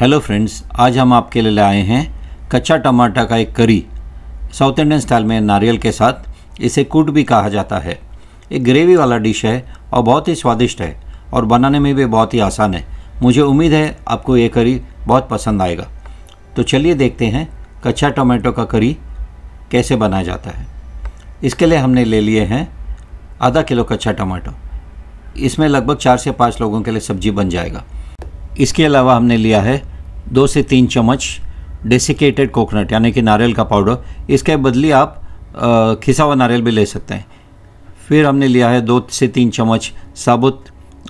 hello friends आज हम आपके लिए आए हैं कच्चा टमाटा का एक करी साउथ इंडियन स्टाइल में नारियल के साथ इसे कूट भी कहा जाता है एक ग्रेवी वाला डिश है और बहुत ही स्वादिष्ट है और बनाने में भी बहुत ही आसान है मुझे उम्मीद है आपको ये करी बहुत पसंद आएगा तो चलिए देखते हैं कच्चा टमाटो का करी कैसे बनाया जाता है इसके लिए हमने ले लिए हैं आधा किलो कच्चा टमाटो इसमें लगभग चार से पाँच लोगों के लिए सब्जी बन जाएगा इसके अलावा हमने लिया है दो से तीन चम्मच डेसिकेटेड कोकोनट यानी कि नारियल का पाउडर इसके बदले आप खिसा हुआ नारियल भी ले सकते हैं फिर हमने लिया है दो से तीन चम्मच साबुत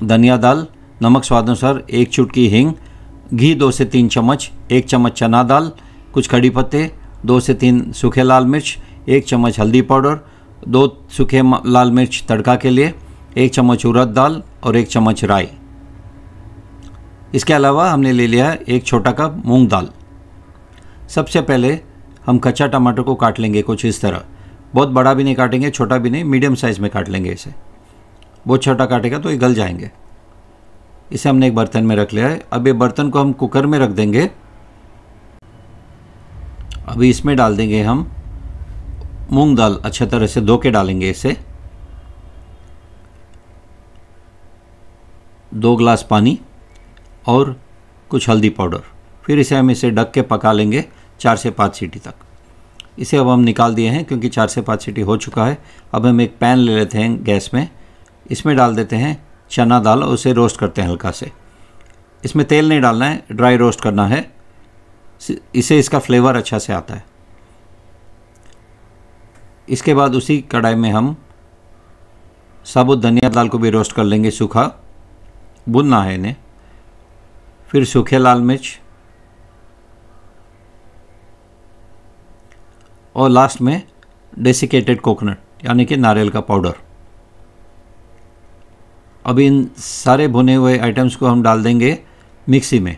धनिया दाल नमक स्वादानुसार एक चुटकी हिंग घी दो से तीन चम्मच एक चम्मच चना दाल कुछ कड़ी पत्ते दो से तीन सूखे लाल मिर्च एक चम्मच हल्दी पाउडर दो सूखे लाल मिर्च तड़का के लिए एक चम्मच उड़द दाल और एक चम्मच राई इसके अलावा हमने ले लिया एक छोटा कप मूंग दाल सबसे पहले हम कच्चा टमाटर को काट लेंगे कुछ इस तरह बहुत बड़ा भी नहीं काटेंगे छोटा भी नहीं मीडियम साइज़ में काट लेंगे इसे बहुत छोटा काटेगा तो ये गल जाएंगे इसे हमने एक बर्तन में रख लिया है अब ये बर्तन को हम कुकर में रख देंगे अभी इसमें डाल देंगे हम मूंग दाल अच्छे तरह से धो के डालेंगे इसे दो ग्लास पानी और कुछ हल्दी पाउडर फिर इसे हम इसे ढक के पका लेंगे चार से पाँच सीटी तक इसे अब हम निकाल दिए हैं क्योंकि चार से पाँच सीटी हो चुका है अब हम एक पैन ले लेते हैं गैस में इसमें डाल देते हैं चना दाल और उसे रोस्ट करते हैं हल्का से इसमें तेल नहीं डालना है ड्राई रोस्ट करना है इसे इसका फ्लेवर अच्छा से आता है इसके बाद उसी कढ़ाई में हम साबुत धनिया दाल को भी रोस्ट कर लेंगे सूखा भुनना है इन्हें फिर सूखे लाल मिर्च और लास्ट में डेसिकेटेड कोकोनट यानी कि नारियल का पाउडर अब इन सारे भुने हुए आइटम्स को हम डाल देंगे मिक्सी में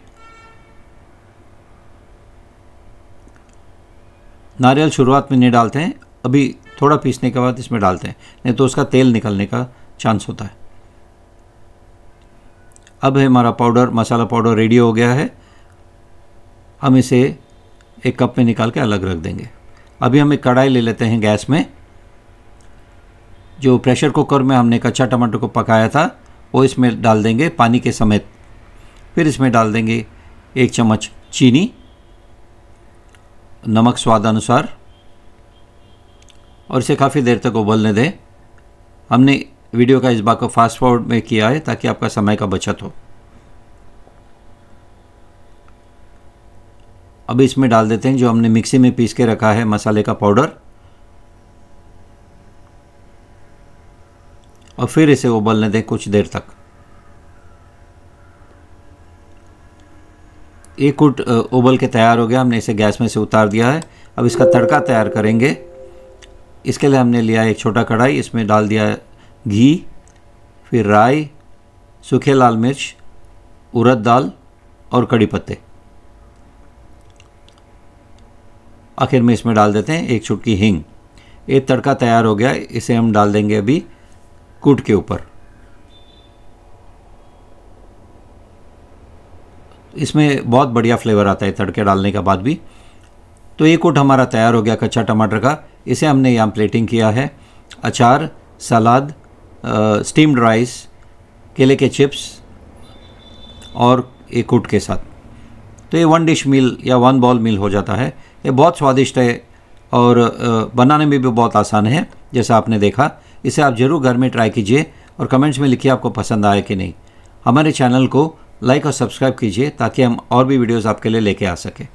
नारियल शुरुआत में नहीं डालते हैं अभी थोड़ा पीसने के बाद इसमें डालते हैं नहीं तो उसका तेल निकलने का चांस होता है अब है हमारा पाउडर मसाला पाउडर रेडी हो गया है हम इसे एक कप में निकाल के अलग रख देंगे अभी हम एक कढ़ाई ले लेते हैं गैस में जो प्रेशर कुकर में हमने कच्चा टमाटर को पकाया था वो इसमें डाल देंगे पानी के समेत फिर इसमें डाल देंगे एक चम्मच चीनी नमक स्वाद अनुसार और इसे काफ़ी देर तक उबलने दें हमने वीडियो का इस बात को फास्ट फॉरवर्ड में किया है ताकि आपका समय का बचत हो अब इसमें डाल देते हैं जो हमने मिक्सी में पीस के रखा है मसाले का पाउडर और फिर इसे उबलने दें कुछ देर तक एक कुट उबल के तैयार हो गया हमने इसे गैस में से उतार दिया है अब इसका तड़का तैयार करेंगे इसके लिए हमने लिया एक छोटा कढ़ाई इसमें डाल दिया घी फिर राई सूखे लाल मिर्च उरद दाल और कड़ी पत्ते आखिर में इसमें डाल देते हैं एक चुटकी हिंग ये तड़का तैयार हो गया इसे हम डाल देंगे अभी कूट के ऊपर इसमें बहुत बढ़िया फ्लेवर आता है तड़के डालने के बाद भी तो ये कूट हमारा तैयार हो गया कच्चा टमाटर का इसे हमने यहाँ प्लेटिंग किया है अचार सलाद स्टीम्ड राइस केले के चिप्स और एक कुट के साथ तो ये वन डिश मील या वन बॉल मील हो जाता है ये बहुत स्वादिष्ट है और बनाने में भी बहुत आसान है जैसा आपने देखा इसे आप ज़रूर घर में ट्राई कीजिए और कमेंट्स में लिखिए आपको पसंद आया कि नहीं हमारे चैनल को लाइक और सब्सक्राइब कीजिए ताकि हम और भी वीडियोस आपके लिए लेके आ सके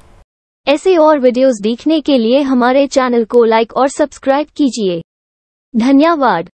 ऐसे और वीडियोस देखने के लिए हमारे चैनल को लाइक और सब्सक्राइब कीजिए धन्यवाद